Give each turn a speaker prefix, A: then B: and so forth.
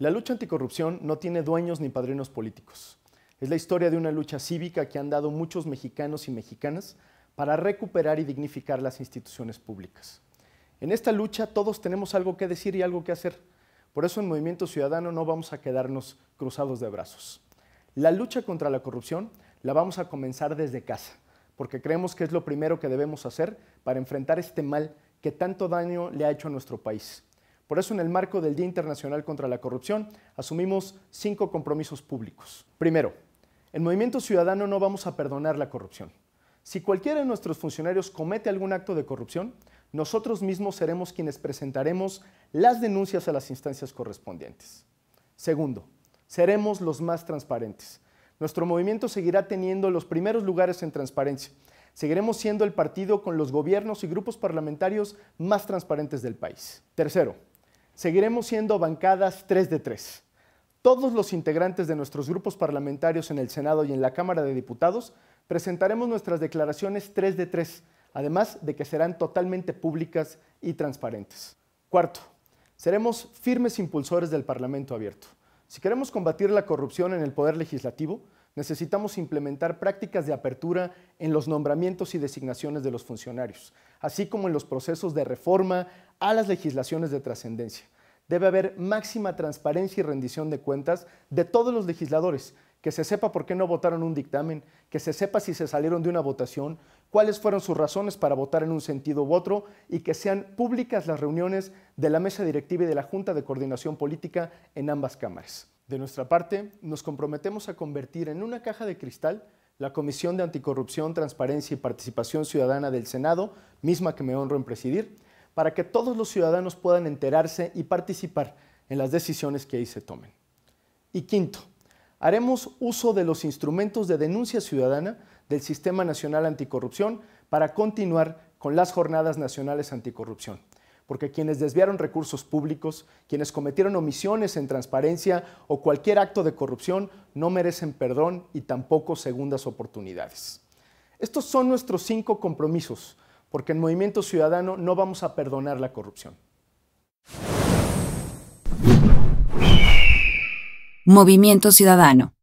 A: La lucha anticorrupción no tiene dueños ni padrinos políticos. Es la historia de una lucha cívica que han dado muchos mexicanos y mexicanas para recuperar y dignificar las instituciones públicas. En esta lucha todos tenemos algo que decir y algo que hacer. Por eso en Movimiento Ciudadano no vamos a quedarnos cruzados de brazos. La lucha contra la corrupción la vamos a comenzar desde casa, porque creemos que es lo primero que debemos hacer para enfrentar este mal que tanto daño le ha hecho a nuestro país. Por eso, en el marco del Día Internacional contra la Corrupción, asumimos cinco compromisos públicos. Primero, el Movimiento Ciudadano no vamos a perdonar la corrupción. Si cualquiera de nuestros funcionarios comete algún acto de corrupción, nosotros mismos seremos quienes presentaremos las denuncias a las instancias correspondientes. Segundo, seremos los más transparentes. Nuestro movimiento seguirá teniendo los primeros lugares en transparencia. Seguiremos siendo el partido con los gobiernos y grupos parlamentarios más transparentes del país. Tercero, seguiremos siendo bancadas 3 de 3. Todos los integrantes de nuestros grupos parlamentarios en el Senado y en la Cámara de Diputados presentaremos nuestras declaraciones 3 de 3, además de que serán totalmente públicas y transparentes. Cuarto, seremos firmes impulsores del Parlamento abierto. Si queremos combatir la corrupción en el Poder Legislativo, necesitamos implementar prácticas de apertura en los nombramientos y designaciones de los funcionarios, así como en los procesos de reforma a las legislaciones de trascendencia. Debe haber máxima transparencia y rendición de cuentas de todos los legisladores, que se sepa por qué no votaron un dictamen, que se sepa si se salieron de una votación, cuáles fueron sus razones para votar en un sentido u otro y que sean públicas las reuniones de la mesa directiva y de la Junta de Coordinación Política en ambas cámaras. De nuestra parte, nos comprometemos a convertir en una caja de cristal la Comisión de Anticorrupción, Transparencia y Participación Ciudadana del Senado, misma que me honro en presidir, para que todos los ciudadanos puedan enterarse y participar en las decisiones que ahí se tomen. Y quinto, haremos uso de los instrumentos de denuncia ciudadana del Sistema Nacional Anticorrupción para continuar con las jornadas nacionales anticorrupción porque quienes desviaron recursos públicos, quienes cometieron omisiones en transparencia o cualquier acto de corrupción no merecen perdón y tampoco segundas oportunidades. Estos son nuestros cinco compromisos, porque en Movimiento Ciudadano no vamos a perdonar la corrupción. Movimiento Ciudadano.